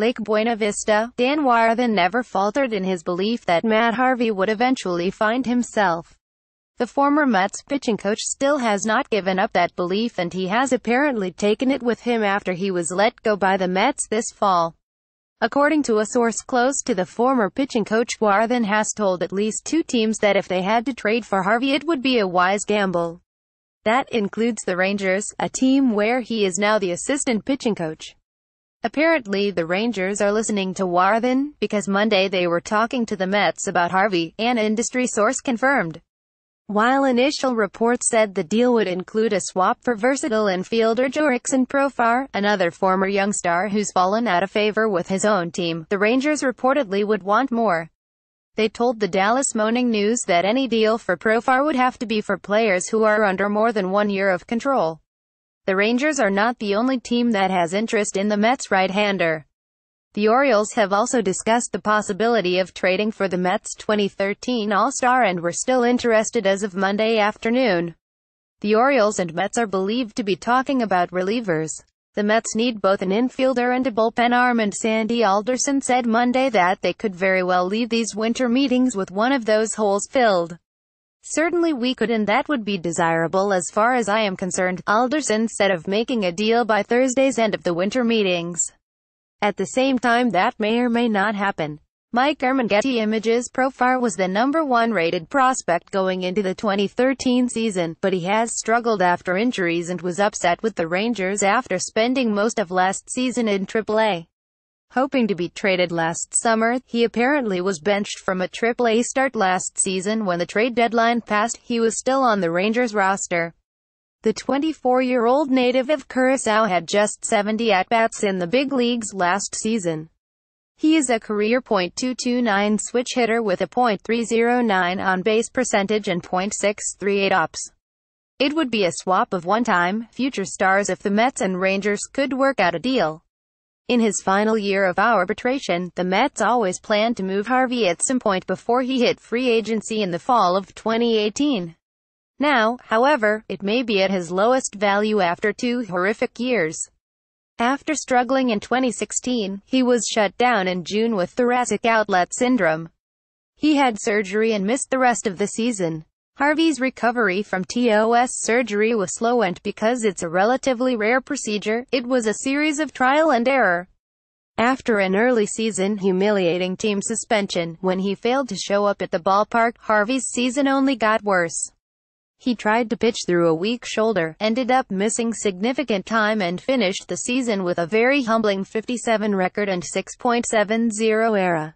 Lake Buena Vista, Dan Wyerthen never faltered in his belief that Matt Harvey would eventually find himself. The former Mets pitching coach still has not given up that belief and he has apparently taken it with him after he was let go by the Mets this fall. According to a source close to the former pitching coach, Warthen has told at least two teams that if they had to trade for Harvey it would be a wise gamble. That includes the Rangers, a team where he is now the assistant pitching coach. Apparently the Rangers are listening to Warthen, because Monday they were talking to the Mets about Harvey, an industry source confirmed. While initial reports said the deal would include a swap for versatile infielder Jorickson Profar, another former young star who's fallen out of favor with his own team, the Rangers reportedly would want more. They told the Dallas Morning News that any deal for Profar would have to be for players who are under more than one year of control. The Rangers are not the only team that has interest in the Mets right-hander. The Orioles have also discussed the possibility of trading for the Mets 2013 All-Star and were still interested as of Monday afternoon. The Orioles and Mets are believed to be talking about relievers. The Mets need both an infielder and a bullpen arm and Sandy Alderson said Monday that they could very well leave these winter meetings with one of those holes filled. Certainly we could and that would be desirable as far as I am concerned, Alderson said of making a deal by Thursday's end of the winter meetings. At the same time that may or may not happen. Mike Ermanghetti Images Profar was the number one rated prospect going into the 2013 season, but he has struggled after injuries and was upset with the Rangers after spending most of last season in AAA. Hoping to be traded last summer, he apparently was benched from a Triple-A start last season when the trade deadline passed, he was still on the Rangers roster. The 24-year-old native of Curaçao had just 70 at-bats in the big leagues last season. He is a career .229 switch hitter with a .309 on-base percentage and .638 ops. It would be a swap of one-time, future stars if the Mets and Rangers could work out a deal. In his final year of arbitration, the Mets always planned to move Harvey at some point before he hit free agency in the fall of 2018. Now, however, it may be at his lowest value after two horrific years. After struggling in 2016, he was shut down in June with thoracic outlet syndrome. He had surgery and missed the rest of the season. Harvey's recovery from TOS surgery was slow and because it's a relatively rare procedure, it was a series of trial and error. After an early season humiliating team suspension, when he failed to show up at the ballpark, Harvey's season only got worse. He tried to pitch through a weak shoulder, ended up missing significant time and finished the season with a very humbling 57 record and 6.70 ERA.